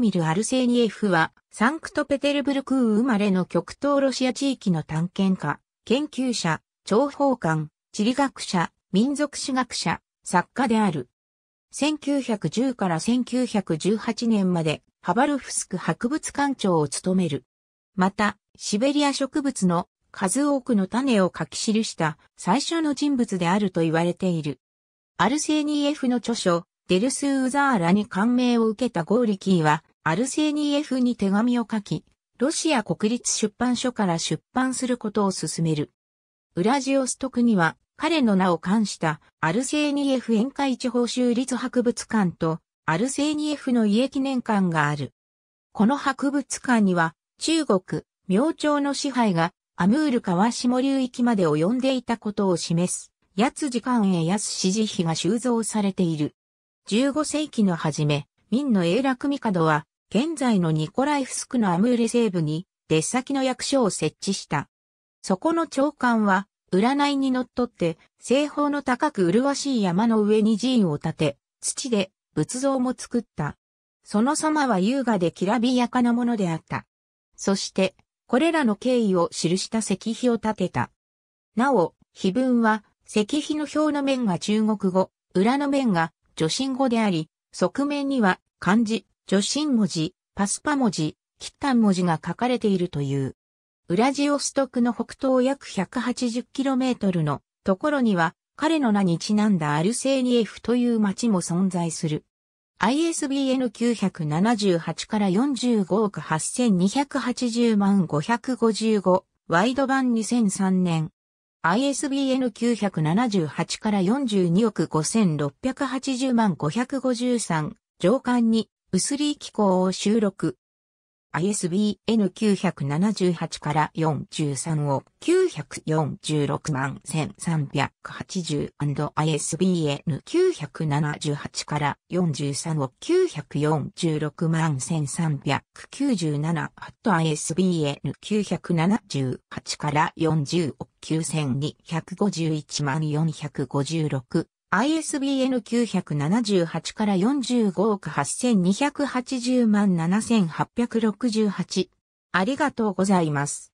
ミル・アルセーニエフは、サンクトペテルブルク生まれの極東ロシア地域の探検家、研究者、諜報官、地理学者、民族史学者、作家である。1910から1918年まで、ハバルフスク博物館長を務める。また、シベリア植物の数多くの種を書き記した最初の人物であると言われている。アルセーニエフの著書、デルス・ウザーラに感銘を受けたゴーリキーは、アルセーニエフに手紙を書き、ロシア国立出版所から出版することを進める。ウラジオストクには彼の名を冠したアルセーニエフ宴会地方州立博物館とアルセーニエフの家記念館がある。この博物館には中国、明朝の支配がアムール川下流域まで及んでいたことを示す、八つ時間へつ支持碑が収蔵されている。15世紀の初め、明の永楽帝は現在のニコライフスクのアムーレ西部に、出先の役所を設置した。そこの長官は、占いにのっとって、西方の高く麗しい山の上に寺院を建て、土で仏像も作った。その様は優雅できらびやかなものであった。そして、これらの経緯を記した石碑を建てた。なお、碑文は、石碑の表の面が中国語、裏の面が女真語であり、側面には漢字、女神文字、パスパ文字、キッタン文字が書かれているという。ウラジオストクの北東約 180km のところには彼の名にちなんだアルセーニエフという町も存在する。ISBN 978から45億8280万555ワイド版2003年 ISBN 978から42億5680万553上巻に薄利機構を収録。ISBN 978から43を946万 1380&ISBN 978から43を946万1397 ISBN 978から40を9251万456 ISBN 978から45億8280万7868。ありがとうございます。